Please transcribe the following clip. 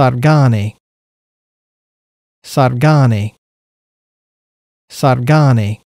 Sargani, Sargani, Sargani.